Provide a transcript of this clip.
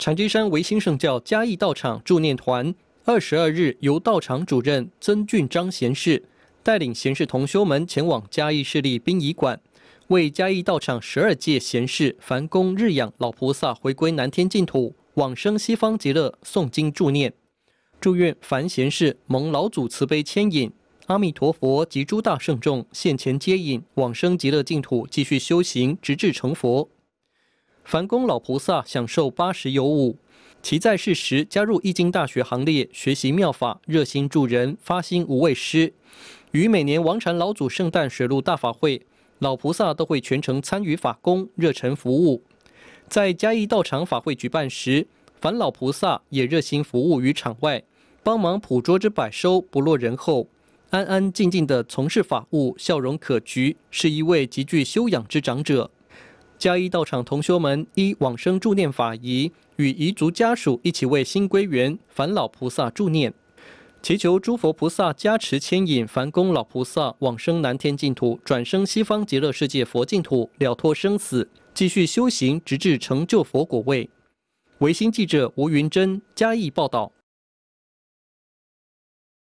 长居山维新圣教嘉义道场助念团二十二日，由道场主任曾俊章贤士带领贤士同修们前往嘉义市立殡仪馆，为嘉义道场十二届贤士梵公日养老菩萨回归南天净土、往生西方极乐诵经助念，祝愿凡贤士蒙老祖慈悲牵引，阿弥陀佛及诸大圣众现前接引，往生极乐净土，继续修行，直至成佛。梵宫老菩萨享受八十有五，其在世时加入《易经大学》行列，学习妙法，热心助人，发心无畏师。于每年王禅老祖圣诞水陆大法会，老菩萨都会全程参与法工，热忱服务。在嘉义道场法会举办时，梵老菩萨也热心服务于场外，帮忙捕捉之百收不落人后，安安静静地从事法务，笑容可掬，是一位极具修养之长者。嘉义道场同修们依往生助念法仪，与彝族家属一起为新归元凡老菩萨助念，祈求诸佛菩萨加持牵引凡公老菩萨往生南天净土，转生西方极乐世界佛净土，了脱生死，继续修行，直至成就佛果位。维新记者吴云珍嘉义报道。